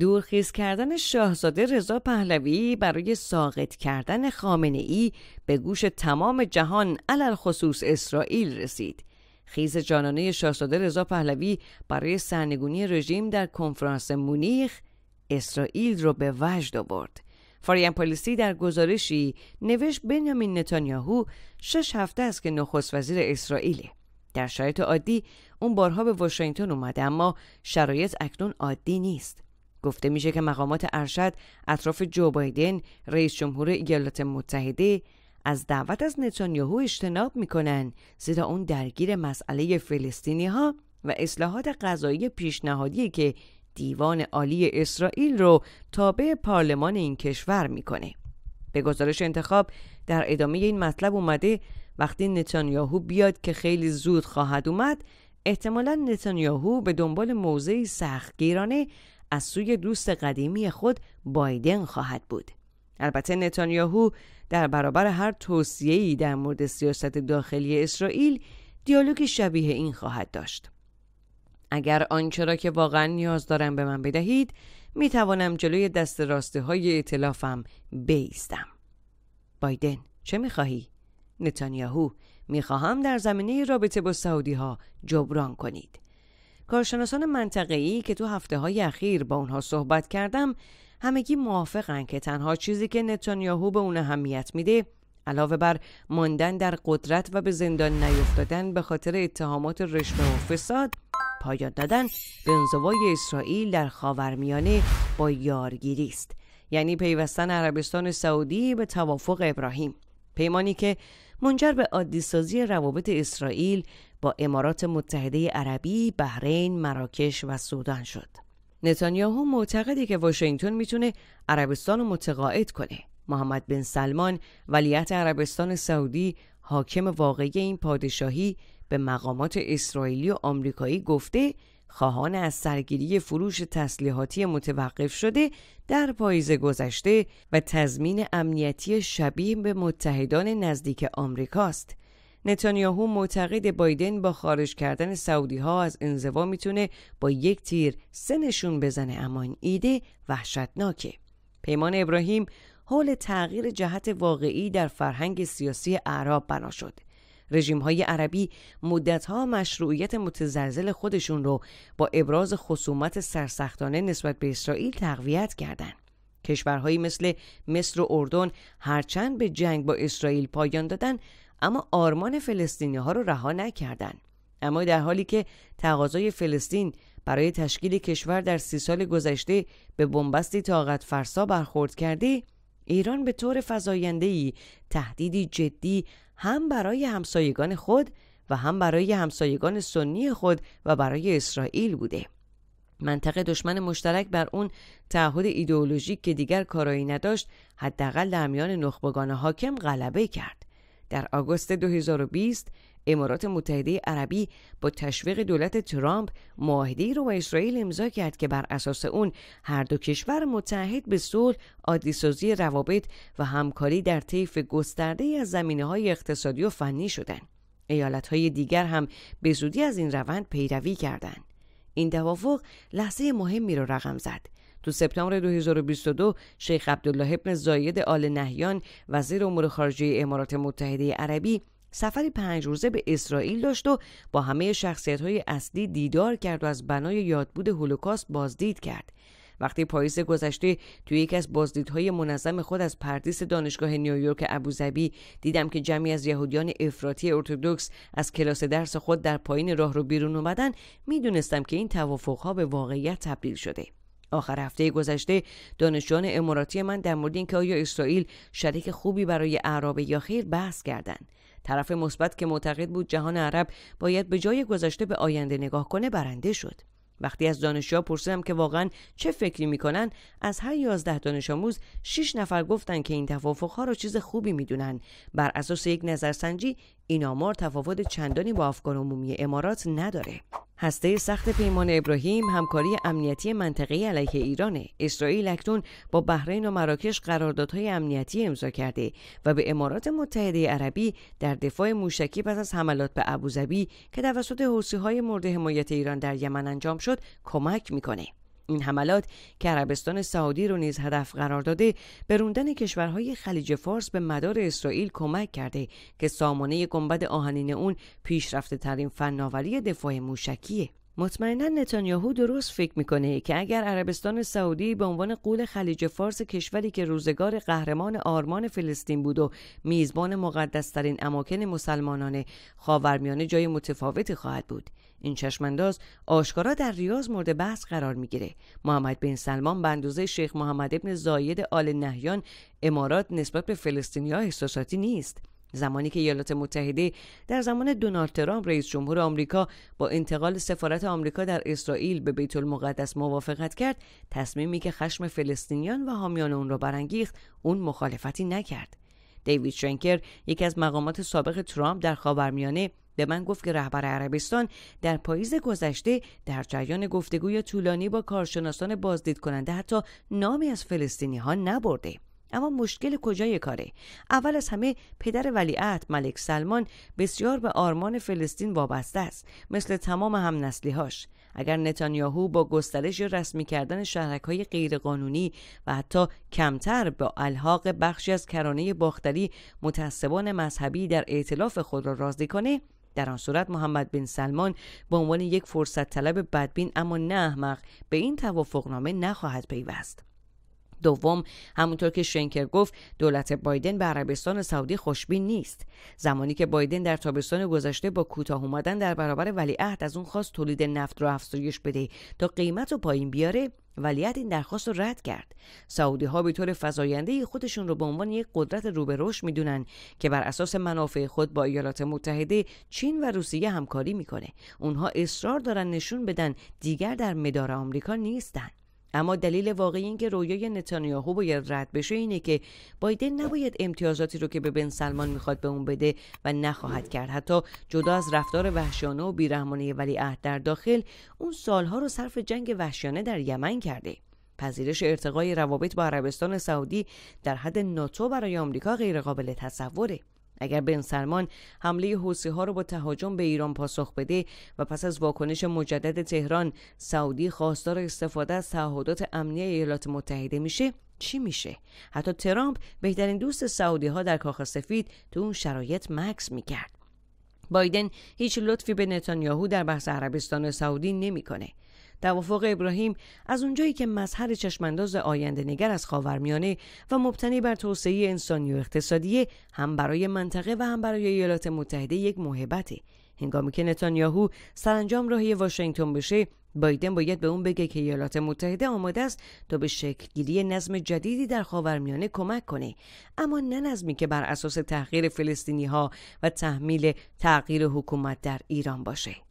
دورخیز کردن شاهزاده رضا پهلوی برای ساقط کردن خامنه ای به گوش تمام جهان علل خصوص اسرائیل رسید. خیز جانانه شاهزاده رضا پهلوی برای سرنگونی رژیم در کنفرانس مونیخ اسرائیل را به وجد آورد. فاریان پالیسی در گزارشی نوشت بنیامین نتانیاهو شش هفته است که نخست وزیر اسرائیله. در شرایط عادی اون بارها به واشنگتن اومده اما شرایط اکنون عادی نیست. گفته میشه که مقامات ارشد اطراف جو بایدن رئیس جمهور ایالات متحده از دعوت از نتانیاهو اجتناب میکنن زیرا اون درگیر مسئله فلسطینی ها و اصلاحات قضایی پیشنهادی که دیوان عالی اسرائیل رو تابع پارلمان این کشور میکنه به گزارش انتخاب در ادامه این مطلب اومده وقتی نتانیاهو بیاد که خیلی زود خواهد اومد احتمالا نتانیاهو به دنبال موضعی سختگیرانه از سوی دوست قدیمی خود بایدن خواهد بود. البته نتانیاهو در برابر هر توصیه‌ای در مورد سیاست داخلی اسرائیل دیالوگی شبیه این خواهد داشت. اگر آنچه را که واقعا نیاز دارم به من بدهید می توانم جلوی دست راسته های اطلافم بیستم. بایدن چه می خواهی؟ نتانیاهو می خواهم در زمینه رابطه با سعودی ها جبران کنید. کارشناسان منطقه‌ای که تو هفته های اخیر با اونها صحبت کردم همگی موافقن که تنها چیزی که نتانیاهو به اون اهمیت میده علاوه بر ماندن در قدرت و به زندان نیفتادن به خاطر اتهامات رشوه و فساد پایان دادن به انزوای اسرائیل در خاورمیانه با یارگیری است یعنی پیوستن عربستان سعودی به توافق ابراهیم پیمانی که منجر به عادیسازی روابط اسرائیل با امارات متحده عربی، بحرین، مراکش و سودان شد. نتانیاهو معتقده که واشنگتن میتونه عربستان رو متقاعد کنه. محمد بن سلمان ولیت عربستان سعودی حاکم واقعی این پادشاهی به مقامات اسرائیلی و آمریکایی گفته خواهان از سرگیری فروش تسلیحاتی متوقف شده در پاییز گذشته و تضمین امنیتی شبیه به متحدان نزدیک آمریکاست. نتانیاهو معتقد بایدن با خارج کردن سعودی ها از انزوا میتونه با یک تیر سنشون بزنه اما این ایده وحشتناکه. پیمان ابراهیم حول تغییر جهت واقعی در فرهنگ سیاسی اعراب بنا شد. های عربی مدتها مشروعیت متزلزل خودشون رو با ابراز خصومت سرسختانه نسبت به اسرائیل تقویت کردند. کشورهایی مثل مصر و اردن هرچند به جنگ با اسرائیل پایان دادن اما آرمان فلسطینی ها رو رها نکردند. اما در حالی که تقاضای فلسطین برای تشکیل کشور در سی سال گذشته به بنبستی طاقت فرسا برخورد کرده ایران به طور فزاینده‌ای تهدیدی جدی هم برای همسایگان خود و هم برای همسایگان سنی خود و برای اسرائیل بوده. منطقه دشمن مشترک بر اون تعهد ایدئولوژیک که دیگر کارایی نداشت حداقل در میان نخبگان حاکم غلبه کرد. در آگوست 2020 امارات متحده عربی با تشویق دولت ترامپ معاهده رو با اسرائیل امضا کرد که بر اساس اون هر دو کشور متحد به صلح عادیسازی روابط و همکاری در طیف گسترده از زمینه های اقتصادی و فنی شدند ایالت های دیگر هم به زودی از این روند پیروی کردند این توافق لحظه مهمی را رقم زد تو سپتامبر 2022 شیخ عبدالله ابن زاید آل نهیان وزیر امور خارجه امارات متحده عربی سفر پنج روزه به اسرائیل داشت و با همه شخصیت های اصلی دیدار کرد و از بنای یادبود هولوکاست بازدید کرد وقتی پاییز گذشته توی یکی از بازدیدهای منظم خود از پردیس دانشگاه نیویورک ابوظبی دیدم که جمعی از یهودیان افراطی ارتودکس از کلاس درس خود در پایین راه رو بیرون اومدن میدونستم که این توافقها به واقعیت تبدیل شده آخر هفته گذشته دانشجویان اماراتی من در مورد اینکه آیا اسرائیل شریک خوبی برای اعرابه یا خیر بحث کردند طرف مثبت که معتقد بود جهان عرب باید به جای گذشته به آینده نگاه کنه برنده شد وقتی از دانشجوها پرسیدم که واقعا چه فکری میکنن از هر یازده دانش آموز شش نفر گفتن که این ها رو چیز خوبی میدونن بر اساس یک نظرسنجی این آمار تفاوت چندانی با افکار عمومی امارات نداره هسته سخت پیمان ابراهیم همکاری امنیتی منطقه علیه ایرانه اسرائیل اکنون با بحرین و مراکش قراردادهای امنیتی امضا کرده و به امارات متحده عربی در دفاع موشکی پس از حملات به ابوظبی که توسط حوثی‌های مورد حمایت ایران در یمن انجام شد کمک میکنه این حملات که عربستان سعودی رو نیز هدف قرار داده به روندن کشورهای خلیج فارس به مدار اسرائیل کمک کرده که سامانه گنبد آهنین اون پیشرفته ترین فناوری دفاع موشکیه مطمئنا نتانیاهو درست فکر میکنه که اگر عربستان سعودی به عنوان قول خلیج فارس کشوری که روزگار قهرمان آرمان فلسطین بود و میزبان مقدسترین اماکن مسلمانان خاورمیانه جای متفاوتی خواهد بود این چشمانداز آشکارا در ریاض مورد بحث قرار میگیره محمد بن سلمان به اندازه شیخ محمد ابن زاید آل نهیان امارات نسبت به ها احساساتی نیست زمانی که ایالات متحده در زمان دونالد ترامپ رئیس جمهور آمریکا با انتقال سفارت آمریکا در اسرائیل به بیت المقدس موافقت کرد تصمیمی که خشم فلسطینیان و حامیان اون را برانگیخت اون مخالفتی نکرد دیوید شنکر یکی از مقامات سابق ترامپ در خاورمیانه به من گفت که رهبر عربستان در پاییز گذشته در جریان گفتگوی طولانی با کارشناسان بازدید کننده حتی نامی از فلسطینی ها نبرده اما مشکل کجای کاره اول از همه پدر ولیعت ملک سلمان بسیار به آرمان فلسطین وابسته است مثل تمام هم نسلیهاش اگر نتانیاهو با گسترش رسمی کردن شهرک های غیرقانونی و حتی کمتر با الحاق بخشی از کرانه باختری متعصبان مذهبی در اعتلاف خود را راضی کنه در آن صورت محمد بن سلمان به عنوان یک فرصت طلب بدبین اما نه احمق به این توافقنامه نخواهد پیوست دوم همونطور که شنکر گفت دولت بایدن به عربستان سعودی خوشبین نیست زمانی که بایدن در تابستان گذشته با کوتاه اومدن در برابر ولیعهد از اون خواست تولید نفت رو افزایش بده تا قیمت رو پایین بیاره ولیت این درخواست رو رد کرد سعودی ها به طور فضاینده خودشون رو به عنوان یک قدرت روبه رشد میدونن که بر اساس منافع خود با ایالات متحده چین و روسیه همکاری میکنه اونها اصرار دارن نشون بدن دیگر در مدار آمریکا نیستن اما دلیل واقعی اینکه رویای نتانیاهو باید رد بشه اینه که بایدن نباید امتیازاتی رو که به بن سلمان میخواد به اون بده و نخواهد کرد حتی جدا از رفتار وحشیانه و بیرحمانه ولیعهد در داخل اون سالها رو صرف جنگ وحشیانه در یمن کرده پذیرش ارتقای روابط با عربستان سعودی در حد ناتو برای آمریکا غیرقابل تصوره اگر بن سلمان حمله حوسی ها رو با تهاجم به ایران پاسخ بده و پس از واکنش مجدد تهران سعودی خواستار استفاده از تعهدات امنی ایالات متحده میشه چی میشه حتی ترامپ بهترین دوست سعودی ها در کاخ سفید تو اون شرایط مکس میکرد بایدن هیچ لطفی به نتانیاهو در بحث عربستان سعودی نمیکنه توافق ابراهیم از اونجایی که مظهر چشمانداز آینده نگر از خاورمیانه و مبتنی بر توسعه انسانی و اقتصادی هم برای منطقه و هم برای ایالات متحده یک محبته هنگامی که نتانیاهو سرانجام راهی واشنگتن بشه بایدن باید به اون بگه که ایالات متحده آماده است تا به شکلگیری نظم جدیدی در خاورمیانه کمک کنه اما نه نظمی که بر اساس تحقیر فلسطینی ها و تحمیل تغییر حکومت در ایران باشه